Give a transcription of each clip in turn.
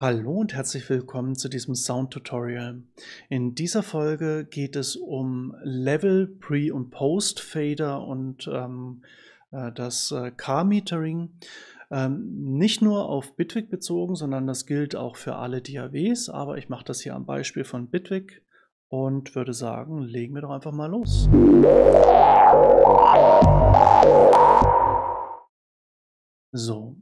Hallo und herzlich willkommen zu diesem Sound Tutorial. In dieser Folge geht es um Level, Pre- und Post-Fader und ähm, äh, das Car-Metering. Äh, ähm, nicht nur auf Bitwig bezogen, sondern das gilt auch für alle DAWs, aber ich mache das hier am Beispiel von Bitwig und würde sagen, legen wir doch einfach mal los. So,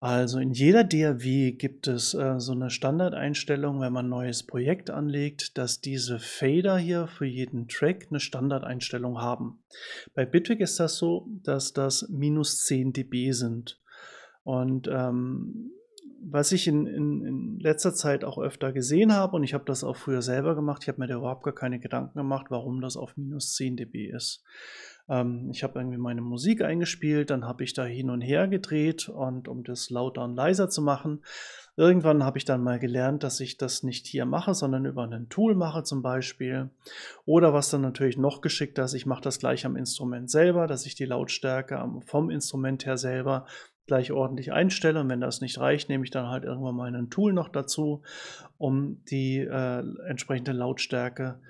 also in jeder DAW gibt es äh, so eine Standardeinstellung, wenn man ein neues Projekt anlegt, dass diese Fader hier für jeden Track eine Standardeinstellung haben. Bei Bitwig ist das so, dass das minus 10 dB sind. Und ähm, was ich in, in, in, letzter Zeit auch öfter gesehen habe, und ich habe das auch früher selber gemacht, ich habe mir da überhaupt gar keine Gedanken gemacht, warum das auf minus 10 dB ist. Ähm, ich habe irgendwie meine Musik eingespielt, dann habe ich da hin und her gedreht und um das lauter und leiser zu machen. Irgendwann habe ich dann mal gelernt, dass ich das nicht hier mache, sondern über ein Tool mache zum Beispiel. Oder was dann natürlich noch geschickter ist, ich mache das gleich am Instrument selber, dass ich die Lautstärke vom Instrument her selber gleich ordentlich einstelle. Und wenn das nicht reicht, nehme ich dann halt irgendwann mal ein Tool noch dazu, um die äh, entsprechende Lautstärke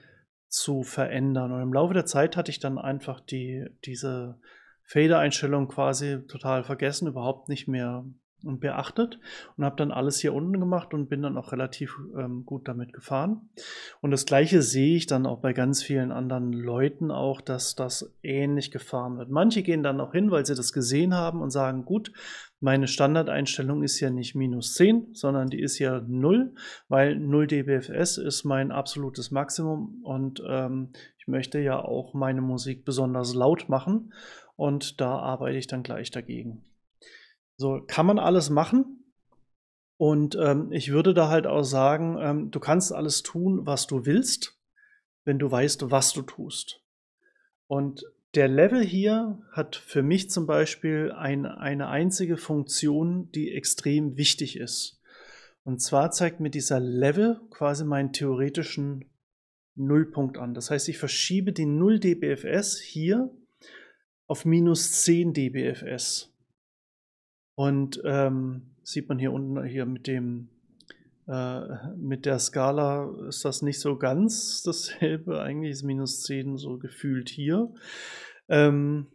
zu verändern. Und im Laufe der Zeit hatte ich dann einfach die, diese Fader-Einstellung quasi total vergessen, überhaupt nicht mehr und beachtet und habe dann alles hier unten gemacht und bin dann auch relativ ähm, gut damit gefahren. Und das gleiche sehe ich dann auch bei ganz vielen anderen Leuten auch, dass das ähnlich gefahren wird. Manche gehen dann auch hin, weil sie das gesehen haben und sagen, gut, meine Standardeinstellung ist ja nicht minus 10, sondern die ist ja 0, weil 0 dBFS ist mein absolutes Maximum und ähm, ich möchte ja auch meine Musik besonders laut machen und da arbeite ich dann gleich dagegen. So kann man alles machen. Und ähm, ich würde da halt auch sagen, ähm, du kannst alles tun, was du willst, wenn du weißt, was du tust. Und der Level hier hat für mich zum Beispiel ein, eine einzige Funktion, die extrem wichtig ist. Und zwar zeigt mir dieser Level quasi meinen theoretischen Nullpunkt an. Das heißt, ich verschiebe den 0 dBFS hier auf minus 10 dBFS. Und ähm, sieht man hier unten hier mit dem äh, mit der Skala ist das nicht so ganz dasselbe. Eigentlich ist minus 10 so gefühlt hier. Ähm,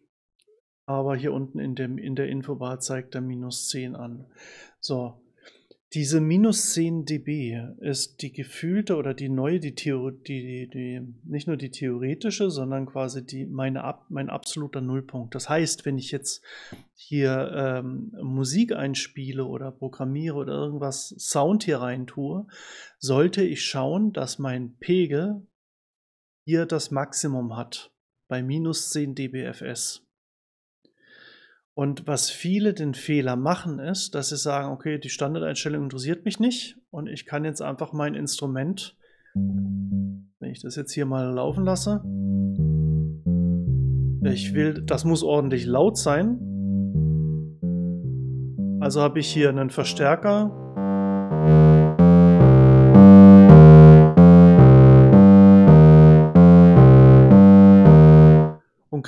aber hier unten in, dem, in der Infobar zeigt er minus 10 an. So, diese minus 10 dB ist die gefühlte oder die neue, die, Theor die, die, die nicht nur die theoretische, sondern quasi die, meine, ab, mein absoluter Nullpunkt. Das heißt, wenn ich jetzt hier ähm, Musik einspiele oder programmiere oder irgendwas Sound hier rein tue, sollte ich schauen, dass mein Pegel hier das Maximum hat bei minus 10 dBFS. Und was viele den Fehler machen, ist, dass sie sagen, okay, die Standardeinstellung interessiert mich nicht und ich kann jetzt einfach mein Instrument, wenn ich das jetzt hier mal laufen lasse, ich will, das muss ordentlich laut sein. Also habe ich hier einen Verstärker,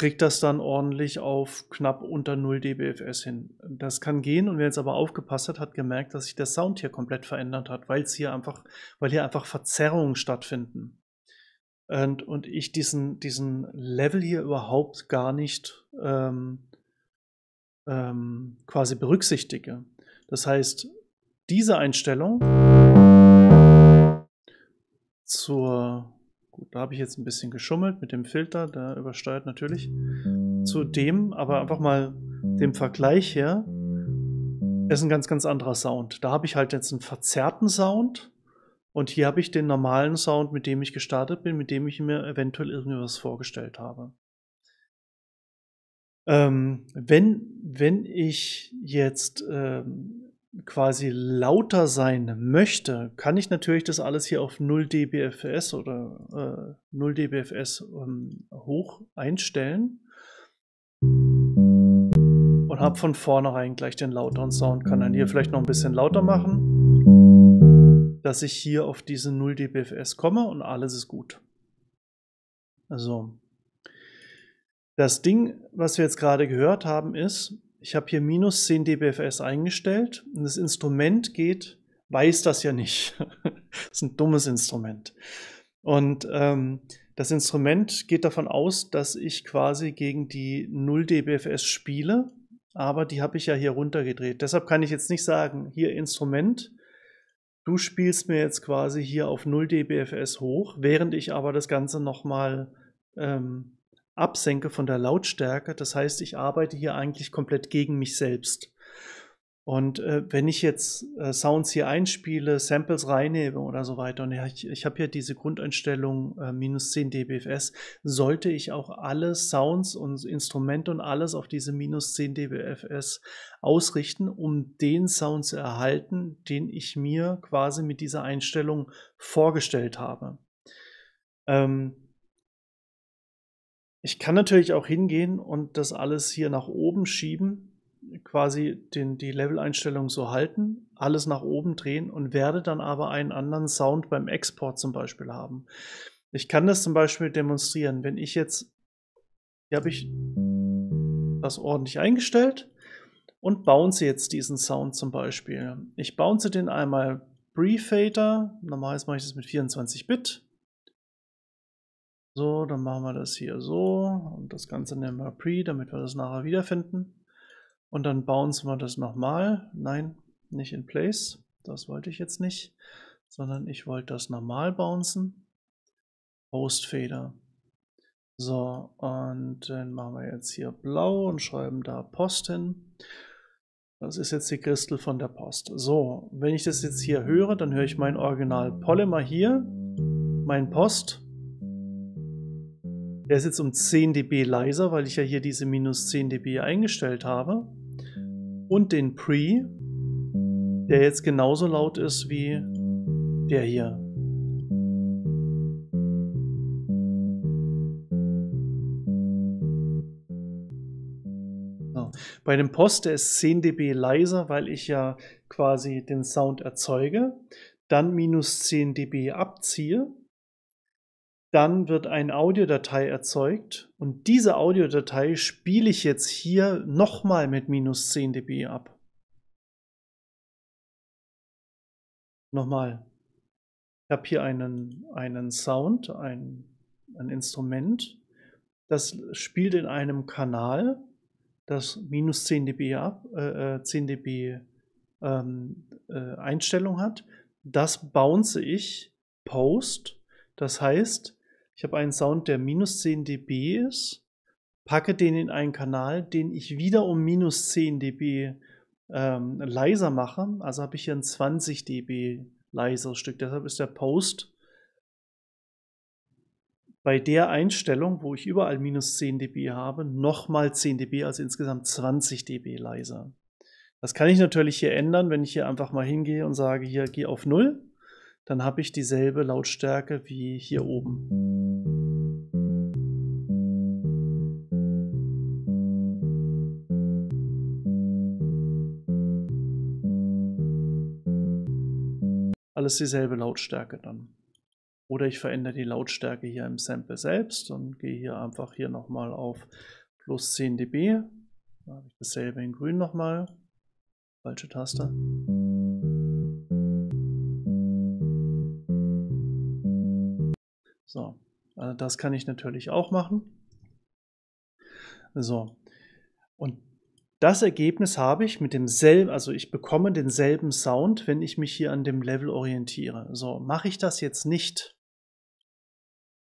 kriegt das dann ordentlich auf knapp unter 0 dBFS hin. Das kann gehen und wer jetzt aber aufgepasst hat, hat gemerkt, dass sich der Sound hier komplett verändert hat, weil es hier einfach, weil hier einfach Verzerrungen stattfinden. Und, und ich diesen, diesen Level hier überhaupt gar nicht ähm, ähm, quasi berücksichtige. Das heißt, diese Einstellung zur Gut, da habe ich jetzt ein bisschen geschummelt mit dem Filter, der übersteuert natürlich zu dem, aber einfach mal dem Vergleich her, ist ein ganz, ganz anderer Sound. Da habe ich halt jetzt einen verzerrten Sound und hier habe ich den normalen Sound, mit dem ich gestartet bin, mit dem ich mir eventuell irgendwas vorgestellt habe. Ähm, wenn, wenn ich jetzt ähm, quasi lauter sein möchte, kann ich natürlich das alles hier auf 0 dBFS oder äh, 0 dBFS ähm, hoch einstellen und habe von vornherein gleich den lauteren Sound, kann dann hier vielleicht noch ein bisschen lauter machen, dass ich hier auf diese 0 dBFS komme und alles ist gut. Also das Ding, was wir jetzt gerade gehört haben, ist, ich habe hier minus 10 dBFS eingestellt und das Instrument geht, weiß das ja nicht. das ist ein dummes Instrument. Und ähm, das Instrument geht davon aus, dass ich quasi gegen die 0 dBFS spiele, aber die habe ich ja hier runtergedreht. Deshalb kann ich jetzt nicht sagen, hier Instrument, du spielst mir jetzt quasi hier auf 0 dBFS hoch, während ich aber das Ganze nochmal ähm, absenke von der Lautstärke. Das heißt, ich arbeite hier eigentlich komplett gegen mich selbst. Und äh, wenn ich jetzt äh, Sounds hier einspiele, Samples reinnehme oder so weiter, und ja, ich, ich habe hier diese Grundeinstellung äh, minus 10 dBFS, sollte ich auch alle Sounds und Instrumente und alles auf diese minus 10 dBFS ausrichten, um den Sound zu erhalten, den ich mir quasi mit dieser Einstellung vorgestellt habe. Ähm, ich kann natürlich auch hingehen und das alles hier nach oben schieben, quasi den, die Level-Einstellung so halten, alles nach oben drehen und werde dann aber einen anderen Sound beim Export zum Beispiel haben. Ich kann das zum Beispiel demonstrieren, wenn ich jetzt, hier habe ich das ordentlich eingestellt und bounce jetzt diesen Sound zum Beispiel. Ich bounce den einmal Pre-Fader, normalerweise mache ich das mit 24 Bit, so, dann machen wir das hier so und das Ganze nennen wir Pre, damit wir das nachher wiederfinden. Und dann bouncen wir das nochmal. Nein, nicht in place. Das wollte ich jetzt nicht, sondern ich wollte das normal bouncen. Postfader. So, und dann machen wir jetzt hier blau und schreiben da Post hin. Das ist jetzt die Christel von der Post. So, wenn ich das jetzt hier höre, dann höre ich mein Original Polymer hier, mein Post der ist jetzt um 10 dB leiser, weil ich ja hier diese minus 10 dB eingestellt habe. Und den Pre, der jetzt genauso laut ist wie der hier. Bei dem Post, der ist 10 dB leiser, weil ich ja quasi den Sound erzeuge, dann minus 10 dB abziehe dann wird eine Audiodatei erzeugt und diese Audiodatei spiele ich jetzt hier nochmal mit minus 10 dB ab. Nochmal. Ich habe hier einen, einen Sound, ein, ein Instrument, das spielt in einem Kanal, das minus 10 dB, ab, äh, 10 äh, dB ähm, äh, Einstellung hat. Das bounce ich post. Das heißt, ich habe einen Sound, der minus 10 dB ist, packe den in einen Kanal, den ich wieder um minus 10 dB ähm, leiser mache. Also habe ich hier ein 20 dB leiseres Stück. Deshalb ist der Post bei der Einstellung, wo ich überall minus 10 dB habe, nochmal 10 dB, also insgesamt 20 dB leiser. Das kann ich natürlich hier ändern, wenn ich hier einfach mal hingehe und sage, hier gehe auf 0 dann habe ich dieselbe Lautstärke wie hier oben. Alles dieselbe Lautstärke dann. Oder ich verändere die Lautstärke hier im Sample selbst und gehe hier einfach hier nochmal auf plus 10 dB. Dann habe ich dasselbe in grün nochmal. Falsche Taste. So, also das kann ich natürlich auch machen. So, und das Ergebnis habe ich mit demselben, also ich bekomme denselben Sound, wenn ich mich hier an dem Level orientiere. So, mache ich das jetzt nicht,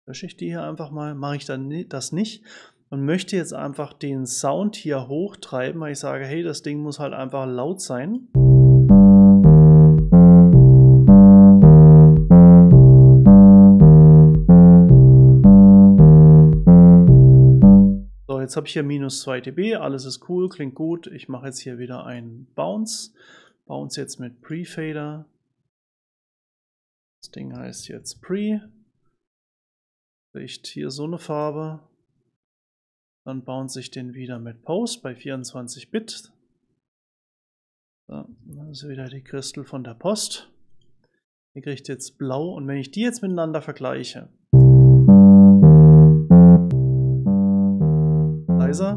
lösche ich die hier einfach mal, mache ich dann das nicht und möchte jetzt einfach den Sound hier hochtreiben, weil ich sage, hey, das Ding muss halt einfach laut sein. jetzt habe ich hier minus 2 dB, alles ist cool, klingt gut. Ich mache jetzt hier wieder einen Bounce. Bounce jetzt mit Prefader. Das Ding heißt jetzt Pre. Kriegt hier so eine Farbe. Dann bounce ich den wieder mit Post bei 24 Bit. So, das ist wieder die Crystal von der Post. Ihr kriegt jetzt blau und wenn ich die jetzt miteinander vergleiche, leiser.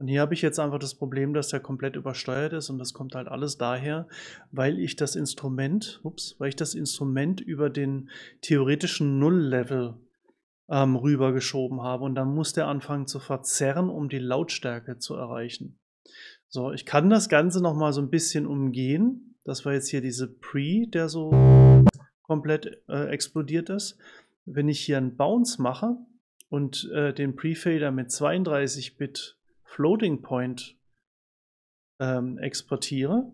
Und hier habe ich jetzt einfach das Problem, dass der komplett übersteuert ist und das kommt halt alles daher, weil ich das Instrument, ups, weil ich das Instrument über den theoretischen Null-Level ähm, rübergeschoben habe und dann muss der anfangen zu verzerren, um die Lautstärke zu erreichen. So, ich kann das Ganze nochmal so ein bisschen umgehen. Das war jetzt hier diese Pre, der so komplett äh, explodiert ist. Wenn ich hier einen Bounce mache, und äh, den Prefader mit 32-Bit Floating Point ähm, exportiere.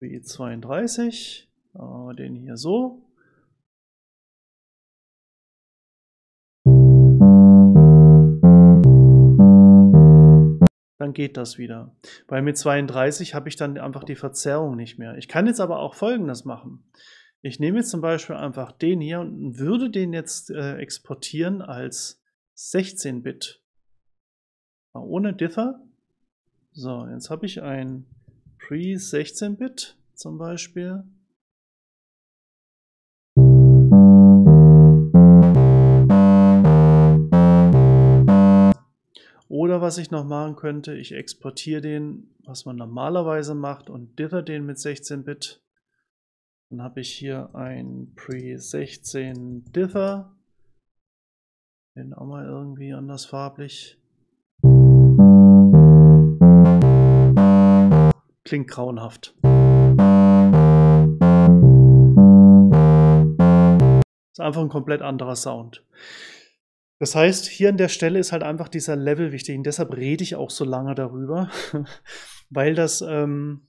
w 32 e äh, den hier so. Dann geht das wieder. Weil mit 32 habe ich dann einfach die Verzerrung nicht mehr. Ich kann jetzt aber auch Folgendes machen. Ich nehme jetzt zum Beispiel einfach den hier und würde den jetzt äh, exportieren als 16-Bit. Ohne Dither. So, jetzt habe ich ein Pre-16-Bit zum Beispiel. Oder was ich noch machen könnte, ich exportiere den, was man normalerweise macht, und dither den mit 16-Bit. Dann habe ich hier ein Pre-16 Dither. Den auch mal irgendwie anders farblich. Klingt grauenhaft. Ist einfach ein komplett anderer Sound. Das heißt, hier an der Stelle ist halt einfach dieser Level wichtig und deshalb rede ich auch so lange darüber, weil das ähm,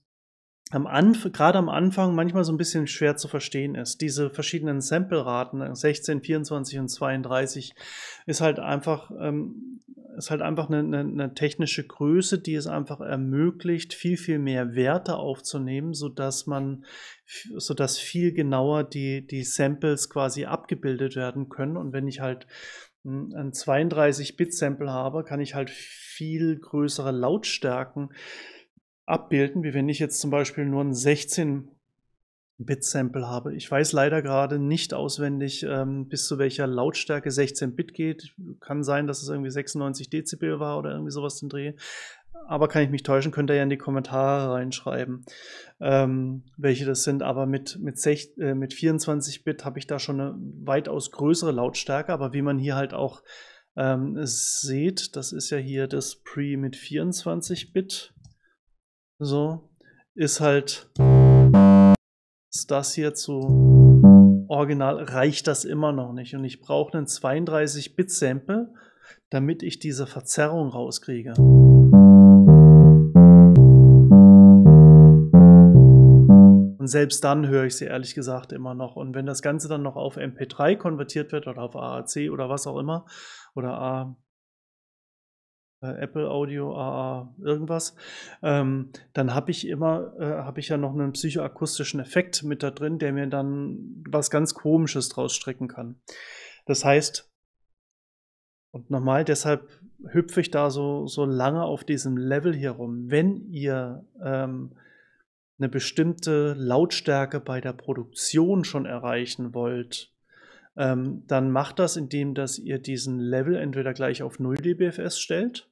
am Anf gerade am Anfang manchmal so ein bisschen schwer zu verstehen ist. Diese verschiedenen Sample-Raten, 16, äh, 24 und 32, ist halt einfach, ähm, ist halt einfach eine, eine, eine, technische Größe, die es einfach ermöglicht, viel, viel mehr Werte aufzunehmen, sodass man, sodass viel genauer die, die Samples quasi abgebildet werden können. Und wenn ich halt ein 32-Bit-Sample habe, kann ich halt viel größere Lautstärken äh, abbilden, wie wenn ich jetzt zum Beispiel nur ein 16-Bit-Sample habe. Ich weiß leider gerade nicht auswendig, ähm, bis zu welcher Lautstärke 16-Bit geht. Kann sein, dass es irgendwie 96 Dezibel war oder irgendwie sowas im Dreh. Aber kann ich mich täuschen, könnt ihr ja in die Kommentare reinschreiben, ähm, welche das sind. Aber mit, mit, äh, mit 24-Bit habe ich da schon eine weitaus größere Lautstärke. Aber wie man hier halt auch ähm, seht, das ist ja hier das Pre mit 24-Bit so, ist halt ist das hier zu original, reicht das immer noch nicht. Und ich brauche einen 32-Bit-Sample, damit ich diese Verzerrung rauskriege. Und selbst dann höre ich sie ehrlich gesagt immer noch. Und wenn das Ganze dann noch auf MP3 konvertiert wird oder auf AAC oder was auch immer oder äh, Apple Audio AA irgendwas, ähm, dann habe ich immer, äh, habe ich ja noch einen psychoakustischen Effekt mit da drin, der mir dann was ganz Komisches draus stricken kann. Das heißt, und nochmal, deshalb hüpfe ich da so, so lange auf diesem Level hier rum. Wenn ihr ähm, eine bestimmte Lautstärke bei der Produktion schon erreichen wollt, ähm, dann macht das, indem dass ihr diesen Level entweder gleich auf 0 dBFS stellt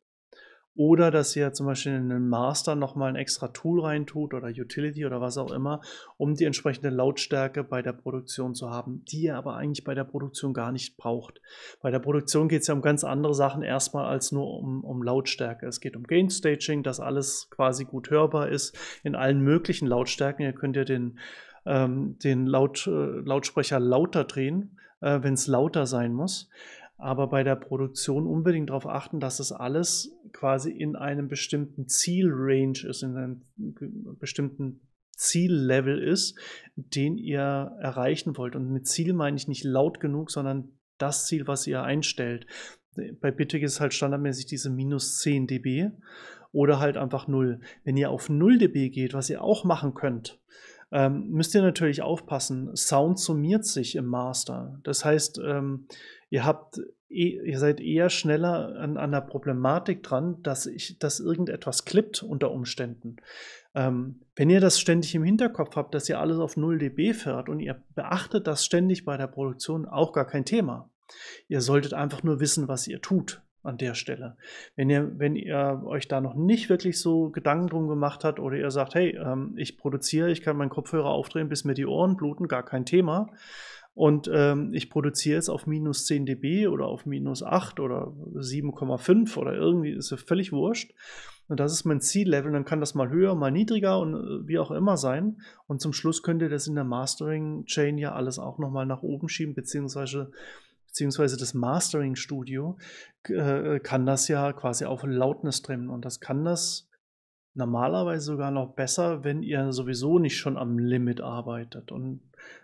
oder dass ihr zum Beispiel in den Master nochmal ein extra Tool reintut oder Utility oder was auch immer, um die entsprechende Lautstärke bei der Produktion zu haben, die ihr aber eigentlich bei der Produktion gar nicht braucht. Bei der Produktion geht es ja um ganz andere Sachen erstmal als nur um, um Lautstärke. Es geht um Gain Staging, dass alles quasi gut hörbar ist in allen möglichen Lautstärken. Ihr könnt ja den, ähm, den Laut, äh, Lautsprecher lauter drehen, äh, wenn es lauter sein muss. Aber bei der Produktion unbedingt darauf achten, dass es alles quasi in einem bestimmten Zielrange ist, in einem bestimmten Ziellevel ist, den ihr erreichen wollt. Und mit Ziel meine ich nicht laut genug, sondern das Ziel, was ihr einstellt. Bei Bittig ist halt standardmäßig diese minus 10 dB oder halt einfach 0. Wenn ihr auf 0 dB geht, was ihr auch machen könnt, ähm, müsst ihr natürlich aufpassen. Sound summiert sich im Master. Das heißt, ähm, ihr habt, e, ihr seid eher schneller an, an der Problematik dran, dass ich, dass irgendetwas klippt unter Umständen. Ähm, wenn ihr das ständig im Hinterkopf habt, dass ihr alles auf 0 dB fährt und ihr beachtet das ständig bei der Produktion, auch gar kein Thema. Ihr solltet einfach nur wissen, was ihr tut an der Stelle. Wenn ihr, wenn ihr euch da noch nicht wirklich so Gedanken drum gemacht habt oder ihr sagt, hey, ähm, ich produziere, ich kann meinen Kopfhörer aufdrehen, bis mir die Ohren bluten, gar kein Thema und ähm, ich produziere es auf minus 10 dB oder auf minus 8 oder 7,5 oder irgendwie, ist ja völlig wurscht. Und das ist mein Ziellevel, dann kann das mal höher, mal niedriger und äh, wie auch immer sein. Und zum Schluss könnt ihr das in der Mastering-Chain ja alles auch nochmal nach oben schieben, beziehungsweise, beziehungsweise das Mastering-Studio äh, kann das ja quasi auf Loudness trimmen und das kann das normalerweise sogar noch besser, wenn ihr sowieso nicht schon am Limit arbeitet und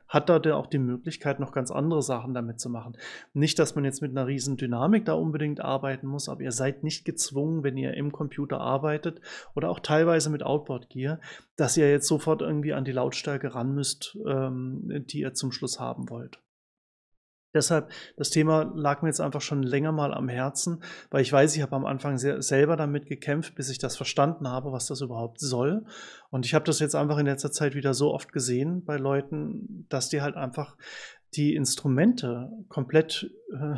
hat da dann auch die Möglichkeit, noch ganz andere Sachen damit zu machen. Nicht, dass man jetzt mit einer riesen Dynamik da unbedingt arbeiten muss, aber ihr seid nicht gezwungen, wenn ihr im Computer arbeitet oder auch teilweise mit Outboard Gear, dass ihr jetzt sofort irgendwie an die Lautstärke ran müsst, ähm, die ihr zum Schluss haben wollt. Deshalb, das Thema lag mir jetzt einfach schon länger mal am Herzen, weil ich weiß, ich habe am Anfang sehr, selber damit gekämpft, bis ich das verstanden habe, was das überhaupt soll. Und ich habe das jetzt einfach in letzter Zeit wieder so oft gesehen bei Leuten, dass die halt einfach die Instrumente komplett äh,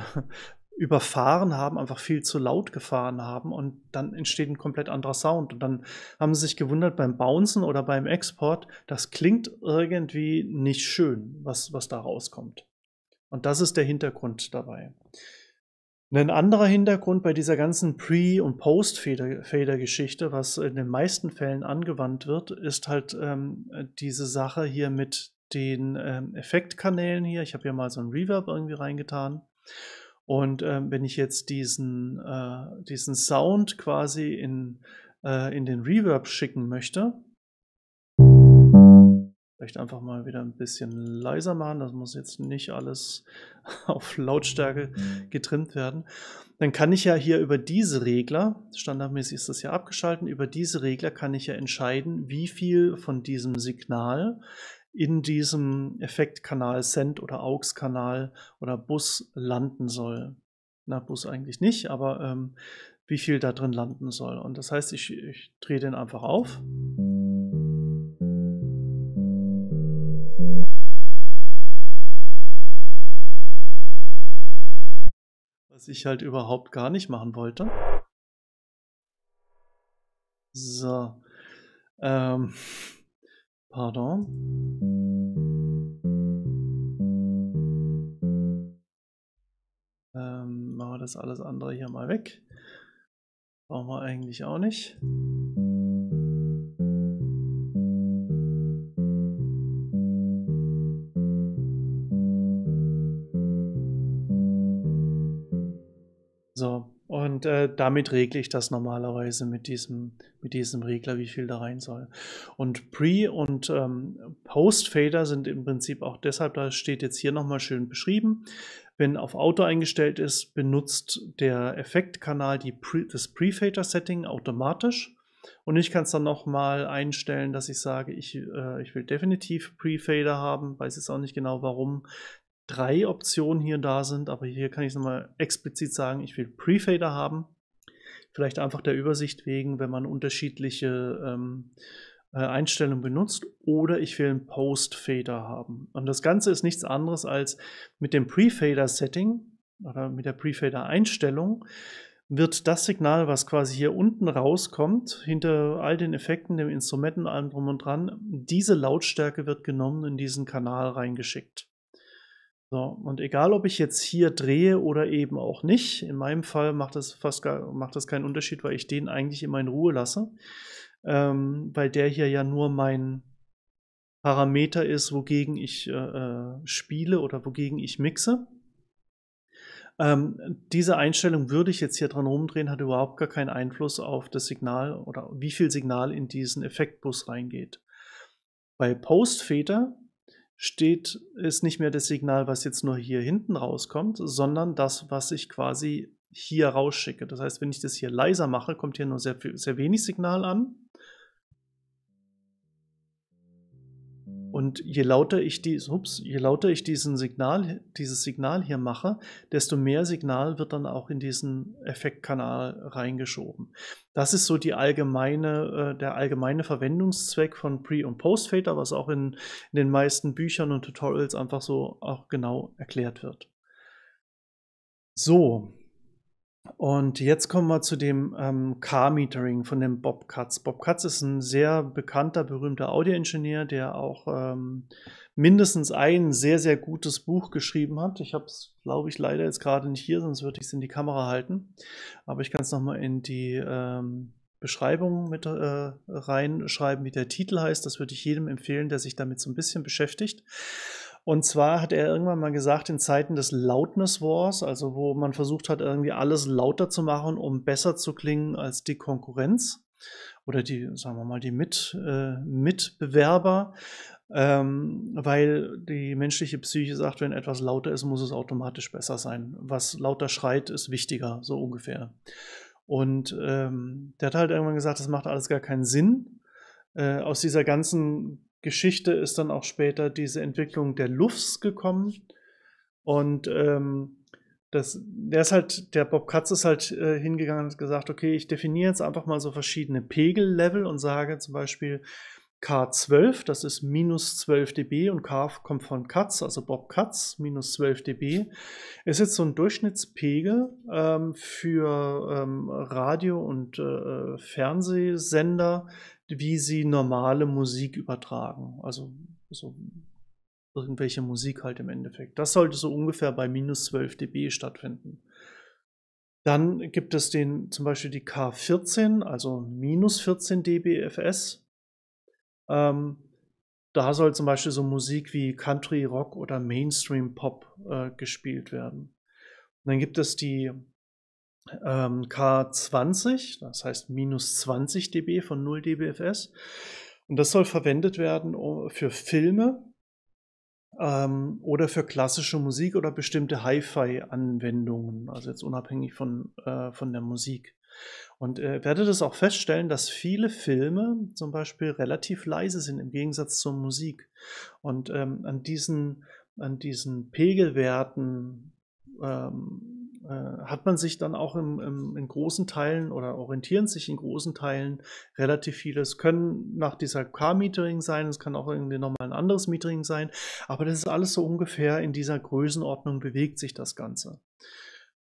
überfahren haben, einfach viel zu laut gefahren haben und dann entsteht ein komplett anderer Sound. Und dann haben sie sich gewundert beim Bouncen oder beim Export, das klingt irgendwie nicht schön, was, was da rauskommt. Und das ist der Hintergrund dabei. Ein anderer Hintergrund bei dieser ganzen Pre- und Post-Fader-Geschichte, was in den meisten Fällen angewandt wird, ist halt ähm, diese Sache hier mit den ähm, Effektkanälen hier. Ich habe hier mal so einen Reverb irgendwie reingetan. Und ähm, wenn ich jetzt diesen, äh, diesen Sound quasi in, äh, in den Reverb schicken möchte, vielleicht einfach mal wieder ein bisschen leiser machen. Das muss jetzt nicht alles auf Lautstärke mhm. getrimmt werden. Dann kann ich ja hier über diese Regler, standardmäßig ist das ja abgeschaltet, über diese Regler kann ich ja entscheiden, wie viel von diesem Signal in diesem Effektkanal Send oder AUX-Kanal oder Bus landen soll. Na, Bus eigentlich nicht, aber ähm, wie viel da drin landen soll. Und das heißt, ich, ich drehe den einfach auf. was ich halt überhaupt gar nicht machen wollte. So. Ähm. Pardon. Ähm, machen wir das alles andere hier mal weg. Brauchen wir eigentlich auch nicht. damit regle ich das normalerweise mit diesem, mit diesem Regler, wie viel da rein soll. Und Pre- und ähm, Post-Fader sind im Prinzip auch deshalb, da steht jetzt hier nochmal schön beschrieben, wenn auf Auto eingestellt ist, benutzt der Effektkanal die Pre das Pre-Fader-Setting automatisch. Und ich kann es dann nochmal einstellen, dass ich sage, ich, äh, ich will definitiv Pre-Fader haben, weiß jetzt auch nicht genau warum drei Optionen hier da sind, aber hier kann ich nochmal explizit sagen, ich will Pre-Fader haben vielleicht einfach der Übersicht wegen, wenn man unterschiedliche ähm, äh, Einstellungen benutzt oder ich will einen Post-Fader haben. Und das Ganze ist nichts anderes als mit dem Pre-Fader-Setting oder mit der Pre-Fader-Einstellung wird das Signal, was quasi hier unten rauskommt, hinter all den Effekten, dem Instrumenten, allem drum und dran, diese Lautstärke wird genommen in diesen Kanal reingeschickt. So, und egal, ob ich jetzt hier drehe oder eben auch nicht, in meinem Fall macht das fast gar, macht das keinen Unterschied, weil ich den eigentlich immer in Ruhe lasse, ähm, weil der hier ja nur mein Parameter ist, wogegen ich äh, äh spiele oder wogegen ich mixe. Ähm, diese Einstellung würde ich jetzt hier dran rumdrehen, hat überhaupt gar keinen Einfluss auf das Signal oder wie viel Signal in diesen Effektbus reingeht. Bei Postfader steht, ist nicht mehr das Signal, was jetzt nur hier hinten rauskommt, sondern das, was ich quasi hier rausschicke. Das heißt, wenn ich das hier leiser mache, kommt hier nur sehr, sehr wenig Signal an. Und je lauter ich die, ups, je lauter ich diesen Signal, dieses Signal hier mache, desto mehr Signal wird dann auch in diesen Effektkanal reingeschoben. Das ist so die allgemeine, äh, der allgemeine Verwendungszweck von Pre- und post Postfader, was auch in, in den meisten Büchern und Tutorials einfach so auch genau erklärt wird. So, und jetzt kommen wir zu dem ähm, Car-Metering von dem Bob Katz. Bob Katz ist ein sehr bekannter, berühmter Audioingenieur, der auch ähm, mindestens ein sehr, sehr gutes Buch geschrieben hat. Ich habe es, glaube ich, leider jetzt gerade nicht hier, sonst würde ich es in die Kamera halten. Aber ich kann es nochmal in die ähm, Beschreibung mit äh, reinschreiben, wie der Titel heißt. Das würde ich jedem empfehlen, der sich damit so ein bisschen beschäftigt. Und zwar hat er irgendwann mal gesagt, in Zeiten des Loudness Wars, also wo man versucht hat, irgendwie alles lauter zu machen, um besser zu klingen als die Konkurrenz oder die, sagen wir mal, die Mit, äh, Mitbewerber, ähm, weil die menschliche Psyche sagt, wenn etwas lauter ist, muss es automatisch besser sein. Was lauter schreit, ist wichtiger, so ungefähr. Und ähm, der hat halt irgendwann gesagt, das macht alles gar keinen Sinn. Äh, aus dieser ganzen Geschichte ist dann auch später diese Entwicklung der Luffs gekommen. Und ähm, das, der ist halt, der Bob Katz ist halt äh, hingegangen und gesagt, okay, ich definiere jetzt einfach mal so verschiedene Pegellevel und sage zum Beispiel K12, das ist minus 12 dB und K kommt von Katz, also Bob Katz, minus 12 dB, ist jetzt so ein Durchschnittspegel ähm, für ähm, Radio- und äh, äh Fernsehsender wie sie normale Musik übertragen. Also so irgendwelche Musik halt im Endeffekt. Das sollte so ungefähr bei minus 12 dB stattfinden. Dann gibt es den, zum Beispiel die K14, also minus 14 dB FS. Ähm, da soll zum Beispiel so Musik wie Country, Rock oder Mainstream Pop äh, gespielt werden. Und dann gibt es die ähm, K20, das heißt minus 20 dB von 0 dBFS. Und das soll verwendet werden oh, für Filme ähm, oder für klassische Musik oder bestimmte Hi-Fi-Anwendungen, also jetzt unabhängig von, äh, von der Musik. Und äh, werdet es auch feststellen, dass viele Filme zum Beispiel relativ leise sind im Gegensatz zur Musik. Und ähm, an, diesen, an diesen Pegelwerten ähm, äh, hat man sich dann auch im, im, in großen Teilen oder orientieren sich in großen Teilen relativ viele. Es können nach dieser K-Metering sein, es kann auch irgendwie nochmal ein anderes Metering sein, aber das ist alles so ungefähr in dieser Größenordnung bewegt sich das Ganze.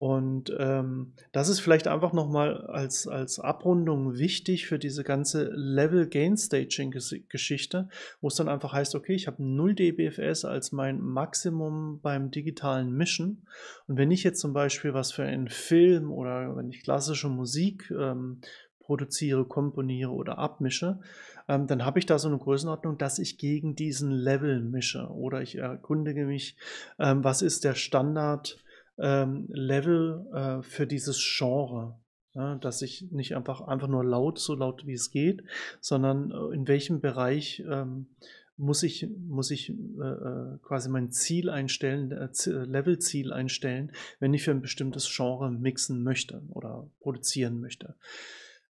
Und ähm, das ist vielleicht einfach nochmal als, als Abrundung wichtig für diese ganze Level-Gain-Staging-Geschichte, wo es dann einfach heißt, okay, ich habe 0 dBFS als mein Maximum beim digitalen Mischen. Und wenn ich jetzt zum Beispiel was für einen Film oder wenn ich klassische Musik ähm, produziere, komponiere oder abmische, ähm, dann habe ich da so eine Größenordnung, dass ich gegen diesen Level mische oder ich erkundige mich, ähm, was ist der Standard ähm, Level äh, für dieses Genre. Ja, dass ich nicht einfach, einfach nur laut, so laut wie es geht, sondern äh, in welchem Bereich ähm, muss ich, muss ich äh, äh quasi mein Ziel einstellen, äh, äh, Levelziel einstellen, wenn ich für ein bestimmtes Genre mixen möchte oder produzieren möchte.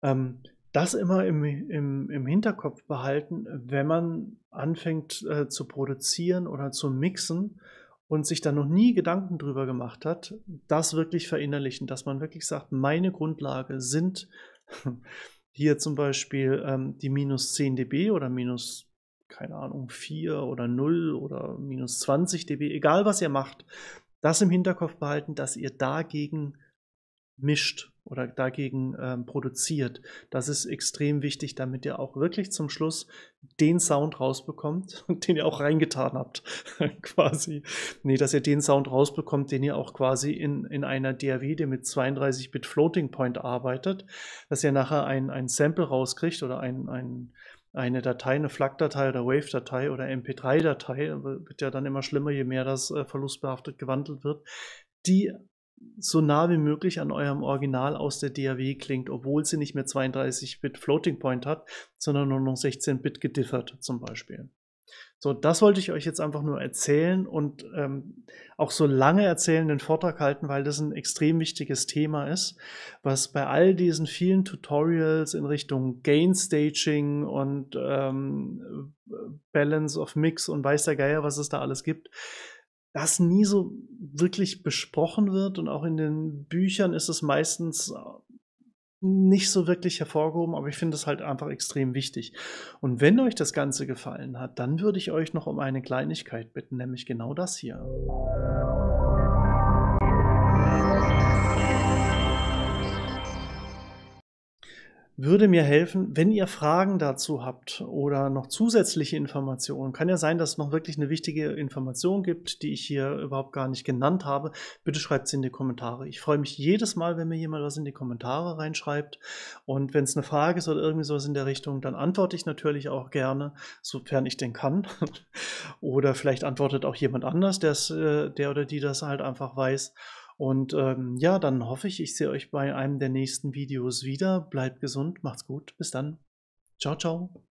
Ähm, das immer im, im, im Hinterkopf behalten, wenn man anfängt äh, zu produzieren oder zu mixen und sich da noch nie Gedanken drüber gemacht hat, das wirklich verinnerlichen, dass man wirklich sagt, meine Grundlage sind hier zum Beispiel ähm, die minus 10 dB oder minus, keine Ahnung, 4 oder 0 oder minus 20 dB, egal was ihr macht, das im Hinterkopf behalten, dass ihr dagegen mischt oder dagegen ähm, produziert. Das ist extrem wichtig, damit ihr auch wirklich zum Schluss den Sound rausbekommt, den ihr auch reingetan habt, quasi. Nee, dass ihr den Sound rausbekommt, den ihr auch quasi in, in einer DAW, die mit 32-Bit Floating Point arbeitet, dass ihr nachher ein, ein Sample rauskriegt oder ein, ein, eine Datei, eine FLAC-Datei oder Wave-Datei oder MP3-Datei, wird ja dann immer schlimmer, je mehr das äh, verlustbehaftet gewandelt wird, die so nah wie möglich an eurem Original aus der DAW klingt, obwohl sie nicht mehr 32-Bit Floating Point hat, sondern nur noch 16-Bit gediffert zum Beispiel. So, das wollte ich euch jetzt einfach nur erzählen und ähm, auch so lange erzählen, den Vortrag halten, weil das ein extrem wichtiges Thema ist, was bei all diesen vielen Tutorials in Richtung Gain Staging und ähm, Balance of Mix und weiß der Geier, was es da alles gibt, das nie so wirklich besprochen wird und auch in den Büchern ist es meistens äh, nicht so wirklich hervorgehoben, aber ich finde es halt einfach extrem wichtig. Und wenn euch das Ganze gefallen hat, dann würde ich euch noch um eine Kleinigkeit bitten, nämlich genau das hier. würde mir helfen, wenn ihr Fragen dazu habt oder noch zusätzliche Informationen. Kann ja sein, dass es noch wirklich eine wichtige Information gibt, die ich hier überhaupt gar nicht genannt habe. Bitte schreibt sie in die Kommentare. Ich freue mich jedes Mal, wenn mir jemand was in die Kommentare reinschreibt. Und wenn es eine Frage ist oder irgendwie sowas in der Richtung, dann antworte ich natürlich auch gerne, sofern ich denn kann. oder vielleicht antwortet auch jemand anders, der äh, oder die das halt einfach weiß. Und ähm, ja, dann hoffe ich, ich sehe euch bei einem der nächsten Videos wieder. Bleibt gesund, macht's gut, bis dann. Ciao, ciao.